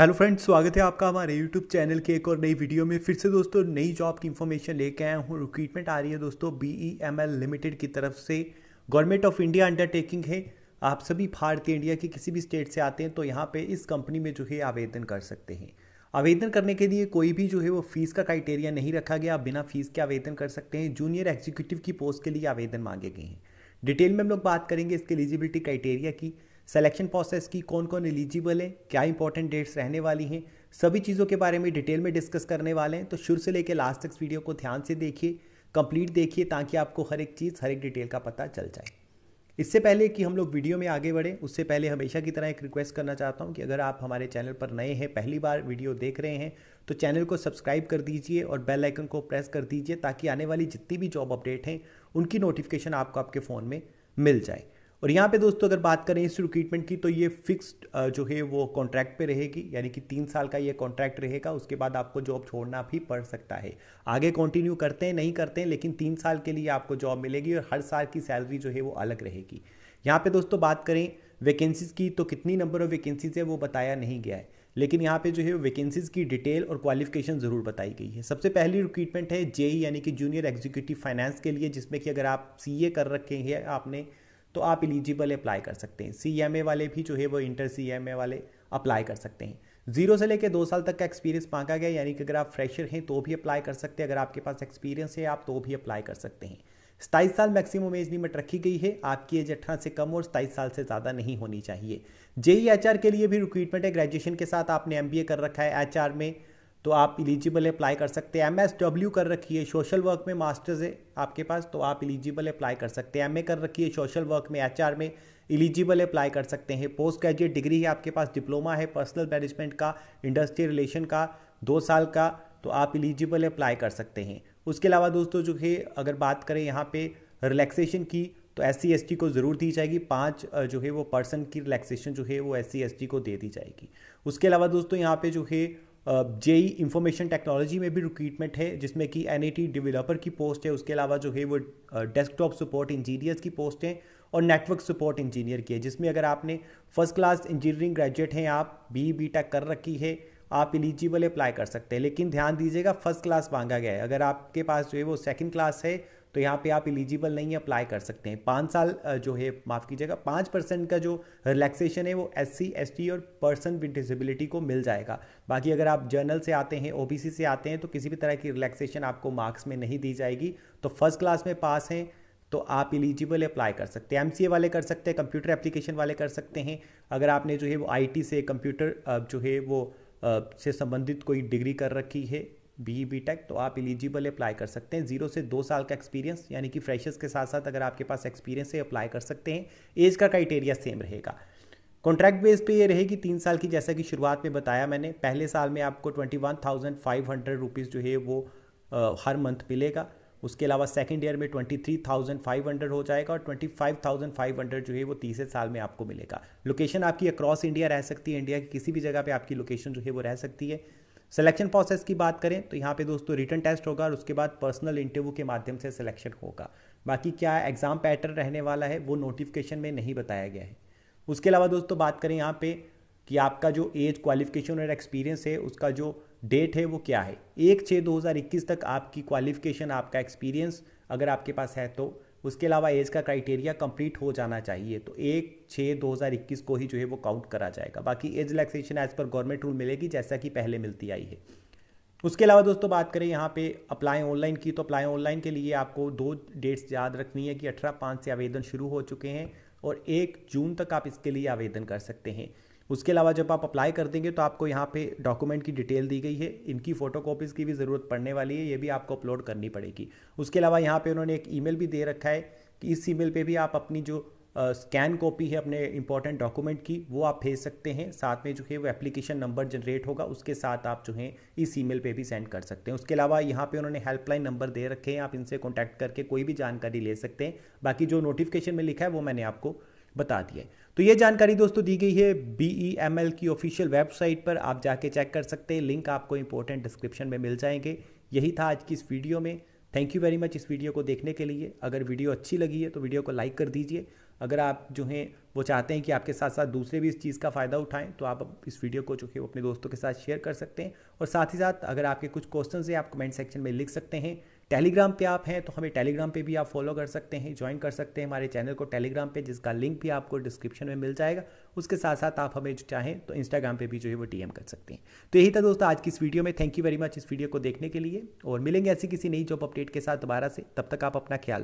hello friends स्वागत है आपका हमारे यूट्यूब चैनल के एक और नई वीडियो में फिर से दोस्तों नई जॉब की इन्फॉर्मेशन लेके आया हूँ रिक्रूटमेंट आ रही है दोस्तों बी लिमिटेड e की तरफ से गवर्नमेंट ऑफ इंडिया अंडरटेकिंग है आप सभी भारतीय इंडिया के किसी भी स्टेट से आते हैं तो यहाँ पे इस कंपनी में जो है आवेदन कर सकते हैं आवेदन करने के लिए कोई भी जो है वो फीस का क्राइटेरिया नहीं रखा गया आप बिना फीस के आवेदन कर सकते हैं जूनियर एग्जीक्यूटिव की पोस्ट के लिए आवेदन मांगे गए हैं डिटेल में हम लोग बात करेंगे इसके एलिजिबिलिटी क्राइटेरिया की सेलेक्शन प्रोसेस की कौन कौन एलिजिबल है क्या इंपॉर्टेंट डेट्स रहने वाली हैं सभी चीज़ों के बारे में डिटेल में डिस्कस करने वाले हैं तो शुरू से लेकर लास्ट तक वीडियो को ध्यान से देखिए कंप्लीट देखिए ताकि आपको हर एक चीज़ हर एक डिटेल का पता चल जाए इससे पहले कि हम लोग वीडियो में आगे बढ़े उससे पहले हमेशा की तरह एक रिक्वेस्ट करना चाहता हूँ कि अगर आप हमारे चैनल पर नए हैं पहली बार वीडियो देख रहे हैं तो चैनल को सब्सक्राइब कर दीजिए और बेल आइकन को प्रेस कर दीजिए ताकि आने वाली जितनी भी जॉब अपडेट हैं उनकी नोटिफिकेशन आपको आपके फ़ोन में मिल जाए और यहाँ पे दोस्तों अगर बात करें इस रिक्रूटमेंट की तो ये फिक्स्ड जो है वो कॉन्ट्रैक्ट पे रहेगी यानी कि तीन साल का ये कॉन्ट्रैक्ट रहेगा उसके बाद आपको जॉब छोड़ना भी पड़ सकता है आगे कंटिन्यू करते हैं नहीं करते हैं लेकिन तीन साल के लिए आपको जॉब मिलेगी और हर साल की सैलरी जो है वो अलग रहेगी यहाँ पे दोस्तों बात करें वैकेंसीज़ की तो कितनी नंबर ऑफ वैकेंसीज़ है वो बताया नहीं गया है लेकिन यहाँ पे जो है वैकेंसीज़ की डिटेल और क्वालिफिकेशन ज़रूर बताई गई है सबसे पहली रिक्रूटमेंट है जेई e, यानी कि जूनियर एग्जीक्यूटिव फाइनेंस के लिए जिसमें कि अगर आप सीए कर रखे हैं आपने तो आप एलिजिबल अप्लाई कर सकते हैं सी वाले भी जो है वो इंटर सी वाले अप्लाई कर सकते हैं जीरो से लेकर दो साल तक का एक्सपीरियंस मांगा गया यानी कि अगर आप फ्रेशर हैं तो भी अप्लाई कर सकते हैं अगर आपके पास एक्सपीरियंस है आप तो भी अप्लाई कर सकते हैं सताईस साल मैक्सिमम एज लिमिट रखी गई है आपकी एज अठारह से कम और सताईस साल से ज़्यादा नहीं होनी चाहिए जेई एच e के लिए भी रिक्रूटमेंट है ग्रेजुएशन के साथ आपने एम कर रखा है एच में तो आप इलीजिबल अप्लाई कर सकते हैं एम एस डब्ल्यू कर रखी है सोशल वर्क में मास्टर्स है आपके पास तो आप इलिजिबल अप्लाई कर सकते हैं एम ए कर रखी है सोशल वर्क में एच आर में इलीजिबल अप्लाई कर सकते हैं पोस्ट ग्रेजुएट डिग्री है आपके पास डिप्लोमा है पर्सनल मैनेजमेंट का इंडस्ट्री रिलेशन का दो साल का तो आप इलीजिबल अप्लाई कर सकते हैं उसके अलावा दोस्तों जो है अगर बात करें यहाँ पे रिलैक्सेशन की तो एस सी को ज़रूर दी जाएगी पाँच जो है वो पर्सन की रिलैक्सेशन जो है वो एस सी को दे दी जाएगी उसके अलावा दोस्तों यहाँ पे जो है जेई इंफॉर्मेशन टेक्नोलॉजी में भी रिक्रूटमेंट है जिसमें कि एन डेवलपर e की पोस्ट है उसके अलावा जो है वो डेस्कटॉप सपोर्ट इंजीनियर्स की पोस्ट हैं और नेटवर्क सपोर्ट इंजीनियर की है जिसमें अगर आपने फर्स्ट क्लास इंजीनियरिंग ग्रेजुएट हैं आप बी बी टेक कर रखी है आप इलिजिबल अप्लाई कर सकते हैं लेकिन ध्यान दीजिएगा फर्स्ट क्लास मांगा गया है अगर आपके पास जो है वो सेकेंड क्लास है तो यहाँ पे आप एलिजिबल नहीं अप्लाई कर सकते हैं पाँच साल जो है माफ़ कीजिएगा पाँच परसेंट का जो रिलैक्सेशन है वो एस सी और पर्सन विद डिसेबिलिटी को मिल जाएगा बाकी अगर आप जर्नल से आते हैं ओ से आते हैं तो किसी भी तरह की रिलैक्सेशन आपको मार्क्स में नहीं दी जाएगी तो फर्स्ट क्लास में पास हैं तो आप एलिजिबल अप्लाई कर सकते हैं एम वाले कर सकते हैं कंप्यूटर एप्लीकेशन वाले कर सकते हैं अगर आपने जो है वो आई से कंप्यूटर जो है वो से संबंधित कोई डिग्री कर रखी है बी बी टेक तो आप एलिजिबल अप्लाई कर सकते हैं जीरो से दो साल का एक्सपीरियंस यानी कि फ्रेशर्स के साथ साथ अगर आपके पास एक्सपीरियंस है अप्लाई कर सकते हैं एज का क्राइटेरिया सेम रहेगा कॉन्ट्रैक्ट बेस पे ये रहेगी तीन साल की जैसा कि शुरुआत में बताया मैंने पहले साल में आपको twenty one thousand five hundred rupees जो है वो आ, हर मंथ मिलेगा उसके अलावा सेकेंड ईयर में twenty three thousand five hundred हो जाएगा और twenty five thousand five hundred जो है वो तीसरे साल में आपको मिलेगा लोकेशन आपकी अक्रॉस इंडिया रह सकती है इंडिया की किसी भी जगह पर आपकी लोकेशन जो है वो रह सकती है सिलेक्शन प्रोसेस की बात करें तो यहाँ पे दोस्तों रिटर्न टेस्ट होगा और उसके बाद पर्सनल इंटरव्यू के माध्यम से सिलेक्शन होगा बाकी क्या एग्ज़ाम पैटर्न रहने वाला है वो नोटिफिकेशन में नहीं बताया गया है उसके अलावा दोस्तों बात करें यहाँ पे कि आपका जो एज क्वालिफिकेशन और एक्सपीरियंस है उसका जो डेट है वो क्या है एक छः दो हज़ार इक्कीस तक आपकी क्वालिफिकेशन आपका एक्सपीरियंस अगर आपके पास है तो उसके अलावा एज का क्राइटेरिया कंप्लीट हो जाना चाहिए तो एक छः दो हज़ार इक्कीस को ही जो है वो काउंट करा जाएगा बाकी एज रिलैक्सेशन एज पर गवर्नमेंट रूल मिलेगी जैसा कि पहले मिलती आई है उसके अलावा दोस्तों बात करें यहाँ पे अप्लाई ऑनलाइन की तो अप्लाई ऑनलाइन के लिए आपको दो डेट्स याद रखनी है कि अठारह पाँच से आवेदन शुरू हो चुके हैं और एक जून तक आप इसके लिए आवेदन कर सकते हैं उसके अलावा जब आप अप्लाई कर देंगे तो आपको यहाँ पे डॉक्यूमेंट की डिटेल दी गई है इनकी फ़ोटो की भी ज़रूरत पड़ने वाली है ये भी आपको अपलोड करनी पड़ेगी उसके अलावा यहाँ पर उन्होंने एक ईमेल भी दे रखा है कि इस ईमेल पे भी आप अपनी जो स्कैन कॉपी है अपने इंपॉर्टेंट डॉक्यूमेंट की वो आप भेज सकते हैं साथ में जो है वो एप्लीकेशन नंबर जनरेट होगा उसके साथ आप जो है इस ईमेल पे भी सेंड कर सकते हैं उसके अलावा यहाँ पे उन्होंने हेल्पलाइन नंबर दे रखे हैं आप इनसे कॉन्टैक्ट करके कोई भी जानकारी ले सकते हैं बाकी जो नोटिफिकेशन में लिखा है वो मैंने आपको बता दिया है तो ये जानकारी दोस्तों दी गई है बी e की ऑफिशियल वेबसाइट पर आप जाके चेक कर सकते हैं लिंक आपको इंपॉर्टेंट डिस्क्रिप्शन में मिल जाएंगे यही था आज की इस वीडियो में थैंक यू वेरी मच इस वीडियो को देखने के लिए अगर वीडियो अच्छी लगी है तो वीडियो को लाइक कर दीजिए अगर आप जो हैं वो चाहते हैं कि आपके साथ साथ दूसरे भी इस चीज़ का फ़ायदा उठाएं तो आप इस वीडियो को जो है वो अपने दोस्तों के साथ शेयर कर सकते हैं और साथ ही साथ अगर आपके कुछ क्वेश्चन हैं आप कमेंट सेक्शन में लिख सकते हैं टेलीग्राम पे आप हैं तो हमें टेलीग्राम पे भी आप फॉलो कर सकते हैं ज्वाइन कर सकते हैं हमारे चैनल को टेलीग्राम पे जिसका लिंक भी आपको डिस्क्रिप्शन में मिल जाएगा उसके साथ साथ आप हमें चाहें तो इंस्टाग्राम पे भी जो है वो डीएम कर सकते हैं तो यही था दोस्तों आज की इस वीडियो में थैंक यू वेरी मच इस वीडियो को देखने के लिए और मिलेंगे ऐसी किसी नई जॉब अपडेट के साथ दोबारा से तब तक आप अपना ख्याल रखें